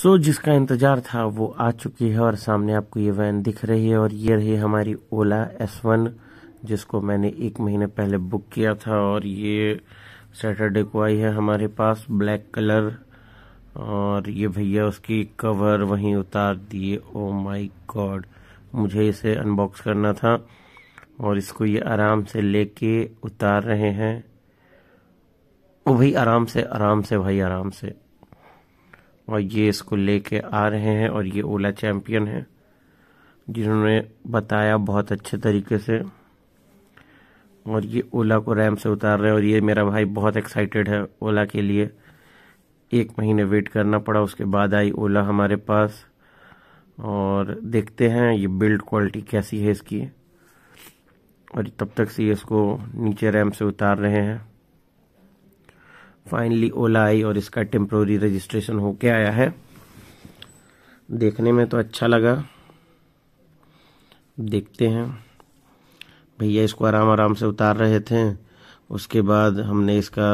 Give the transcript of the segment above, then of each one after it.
सो so, जिसका इंतज़ार था वो आ चुकी है और सामने आपको ये वैन दिख रही है और ये रही हमारी ओला एस वन जिसको मैंने एक महीने पहले बुक किया था और ये सैटरडे को आई है हमारे पास ब्लैक कलर और ये भैया उसकी कवर वहीं उतार दिए ओ माय गॉड मुझे इसे अनबॉक्स करना था और इसको ये आराम से लेके उतार रहे हैं वो भाई आराम से आराम से भाई आराम से और ये इसको लेके आ रहे हैं और ये ओला चैम्पियन है जिन्होंने बताया बहुत अच्छे तरीके से और ये ओला को रैम से उतार रहे हैं और ये मेरा भाई बहुत एक्साइटेड है ओला के लिए एक महीने वेट करना पड़ा उसके बाद आई ओला हमारे पास और देखते हैं ये बिल्ड क्वालिटी कैसी है इसकी और तब तक से इसको नीचे रैम से उतार रहे हैं फाइनली ओला आई और इसका टेम्प्रोरी रजिस्ट्रेशन होके आया है देखने में तो अच्छा लगा देखते हैं भैया इसको आराम आराम से उतार रहे थे उसके बाद हमने इसका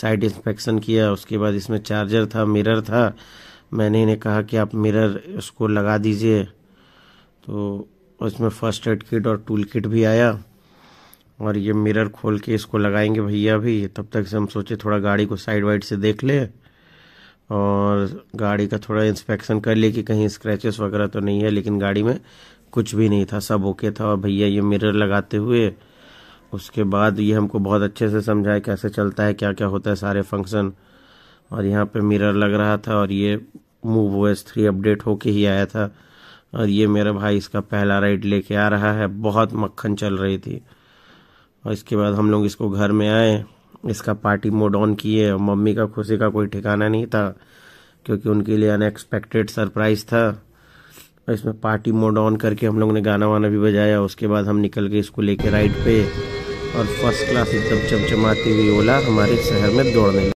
साइड इंस्पेक्शन किया उसके बाद इसमें चार्जर था मिरर था मैंने इन्हें कहा कि आप मिरर इसको लगा दीजिए तो उसमें फर्स्ट एड किट और टूल किट भी आया और ये मिरर खोल के इसको लगाएंगे भैया अभी तब तक से हम सोचे थोड़ा गाड़ी को साइड वाइड से देख ले और गाड़ी का थोड़ा इंस्पेक्शन कर ले कि कहीं स्क्रैचेस वगैरह तो नहीं है लेकिन गाड़ी में कुछ भी नहीं था सब ओके था और भैया ये मिरर लगाते हुए उसके बाद ये हमको बहुत अच्छे से समझाया कैसे चलता है क्या क्या होता है सारे फंक्शन और यहाँ पे मिरर लग रहा था और ये मूव वो एस थ्री अपडेट होके ही आया था और ये मेरा भाई इसका पहला राइड लेके आ रहा है बहुत मक्खन चल रही थी और इसके बाद हम लोग इसको घर में आए इसका पार्टी मोड ऑन किए और मम्मी का खुशी का कोई ठिकाना नहीं था क्योंकि उनके लिए अनएक्सपेक्टेड सरप्राइज था और इसमें पार्टी मोड ऑन करके हम लोग ने गाना वाना भी बजाया उसके बाद हम निकल के इसको लेके राइड पे और फर्स्ट क्लास एकदम चमचमाती हुई ओला हमारे शहर में दौड़ने